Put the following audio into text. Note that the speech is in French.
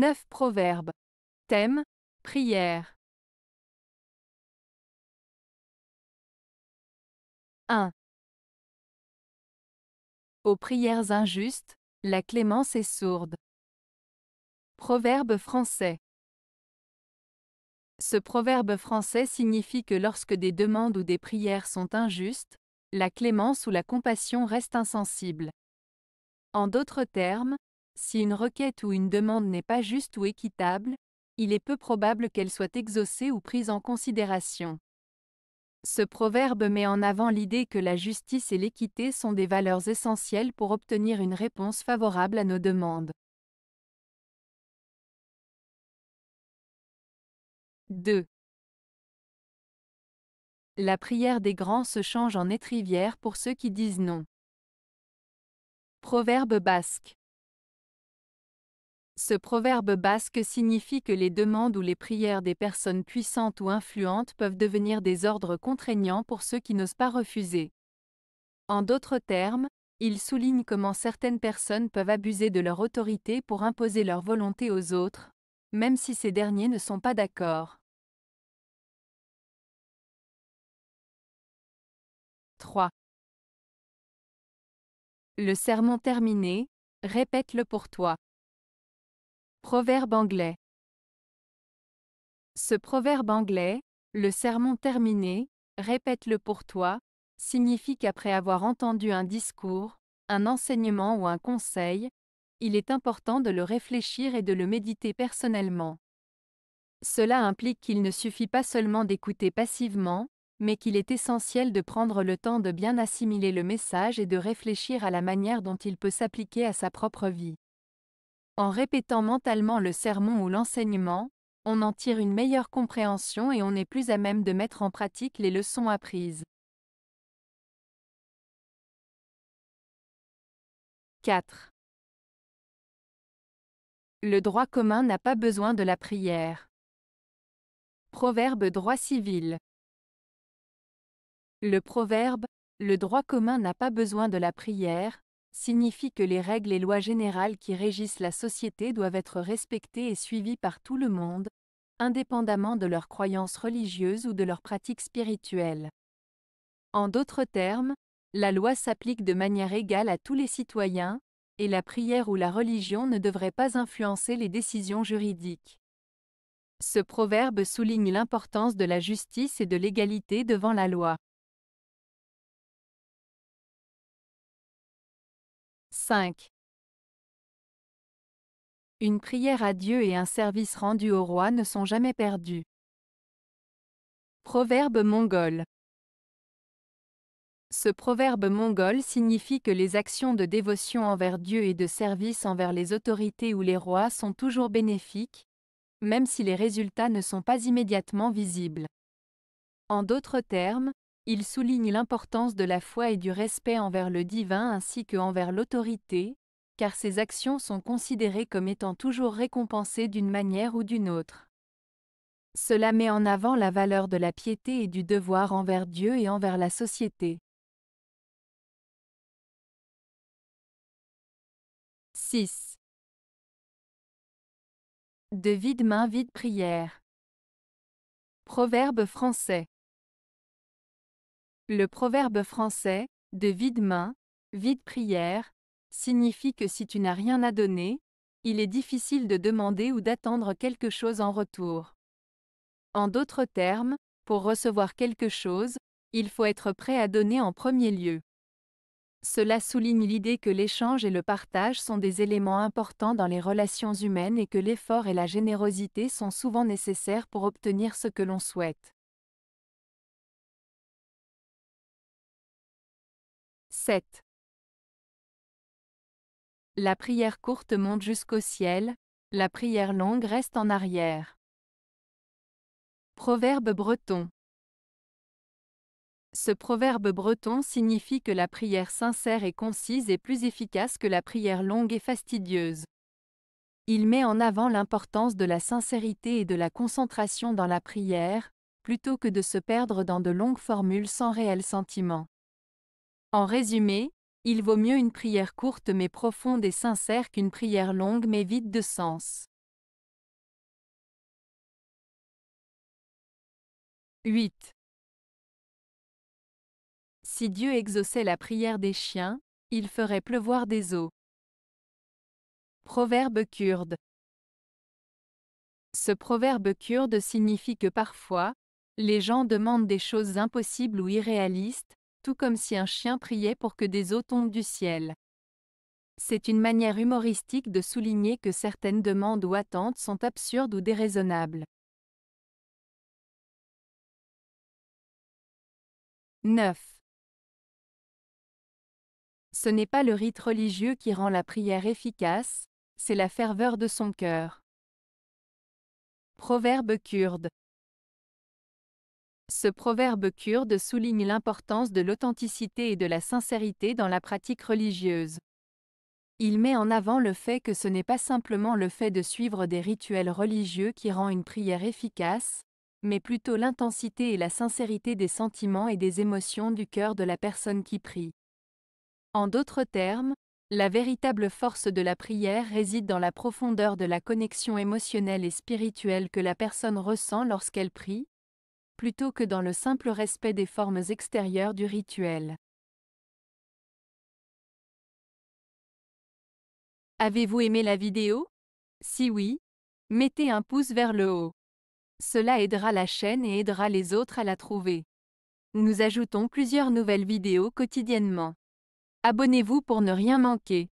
9 proverbes. Thème Prière. 1. Aux prières injustes, la clémence est sourde. Proverbe français. Ce proverbe français signifie que lorsque des demandes ou des prières sont injustes, la clémence ou la compassion reste insensible. En d'autres termes, si une requête ou une demande n'est pas juste ou équitable, il est peu probable qu'elle soit exaucée ou prise en considération. Ce proverbe met en avant l'idée que la justice et l'équité sont des valeurs essentielles pour obtenir une réponse favorable à nos demandes. 2. La prière des grands se change en étrivière pour ceux qui disent non. Proverbe basque. Ce proverbe basque signifie que les demandes ou les prières des personnes puissantes ou influentes peuvent devenir des ordres contraignants pour ceux qui n'osent pas refuser. En d'autres termes, il souligne comment certaines personnes peuvent abuser de leur autorité pour imposer leur volonté aux autres, même si ces derniers ne sont pas d'accord. 3. Le sermon terminé, répète-le pour toi. Proverbe anglais. Ce proverbe anglais, le sermon terminé, répète-le pour toi, signifie qu'après avoir entendu un discours, un enseignement ou un conseil, il est important de le réfléchir et de le méditer personnellement. Cela implique qu'il ne suffit pas seulement d'écouter passivement, mais qu'il est essentiel de prendre le temps de bien assimiler le message et de réfléchir à la manière dont il peut s'appliquer à sa propre vie. En répétant mentalement le sermon ou l'enseignement, on en tire une meilleure compréhension et on est plus à même de mettre en pratique les leçons apprises. 4. Le droit commun n'a pas besoin de la prière. Proverbe droit civil. Le proverbe ⁇ Le droit commun n'a pas besoin de la prière signifie que les règles et lois générales qui régissent la société doivent être respectées et suivies par tout le monde, indépendamment de leurs croyances religieuses ou de leurs pratiques spirituelles. En d'autres termes, la loi s'applique de manière égale à tous les citoyens, et la prière ou la religion ne devrait pas influencer les décisions juridiques. Ce proverbe souligne l'importance de la justice et de l'égalité devant la loi. 5. Une prière à Dieu et un service rendu au roi ne sont jamais perdus. Proverbe mongol. Ce proverbe mongol signifie que les actions de dévotion envers Dieu et de service envers les autorités ou les rois sont toujours bénéfiques, même si les résultats ne sont pas immédiatement visibles. En d'autres termes, il souligne l'importance de la foi et du respect envers le divin ainsi que envers l'autorité, car ses actions sont considérées comme étant toujours récompensées d'une manière ou d'une autre. Cela met en avant la valeur de la piété et du devoir envers Dieu et envers la société. 6. De vide main vide prière. Proverbe français. Le proverbe français, de vide main, vide prière, signifie que si tu n'as rien à donner, il est difficile de demander ou d'attendre quelque chose en retour. En d'autres termes, pour recevoir quelque chose, il faut être prêt à donner en premier lieu. Cela souligne l'idée que l'échange et le partage sont des éléments importants dans les relations humaines et que l'effort et la générosité sont souvent nécessaires pour obtenir ce que l'on souhaite. 7. La prière courte monte jusqu'au ciel, la prière longue reste en arrière. Proverbe breton. Ce proverbe breton signifie que la prière sincère et concise est plus efficace que la prière longue et fastidieuse. Il met en avant l'importance de la sincérité et de la concentration dans la prière, plutôt que de se perdre dans de longues formules sans réel sentiment. En résumé, il vaut mieux une prière courte mais profonde et sincère qu'une prière longue mais vide de sens. 8. Si Dieu exauçait la prière des chiens, il ferait pleuvoir des eaux. Proverbe kurde. Ce proverbe kurde signifie que parfois, les gens demandent des choses impossibles ou irréalistes, tout comme si un chien priait pour que des eaux tombent du ciel. C'est une manière humoristique de souligner que certaines demandes ou attentes sont absurdes ou déraisonnables. 9. Ce n'est pas le rite religieux qui rend la prière efficace, c'est la ferveur de son cœur. Proverbe kurde. Ce proverbe kurde souligne l'importance de l'authenticité et de la sincérité dans la pratique religieuse. Il met en avant le fait que ce n'est pas simplement le fait de suivre des rituels religieux qui rend une prière efficace, mais plutôt l'intensité et la sincérité des sentiments et des émotions du cœur de la personne qui prie. En d'autres termes, la véritable force de la prière réside dans la profondeur de la connexion émotionnelle et spirituelle que la personne ressent lorsqu'elle prie, plutôt que dans le simple respect des formes extérieures du rituel. Avez-vous aimé la vidéo Si oui, mettez un pouce vers le haut. Cela aidera la chaîne et aidera les autres à la trouver. Nous ajoutons plusieurs nouvelles vidéos quotidiennement. Abonnez-vous pour ne rien manquer.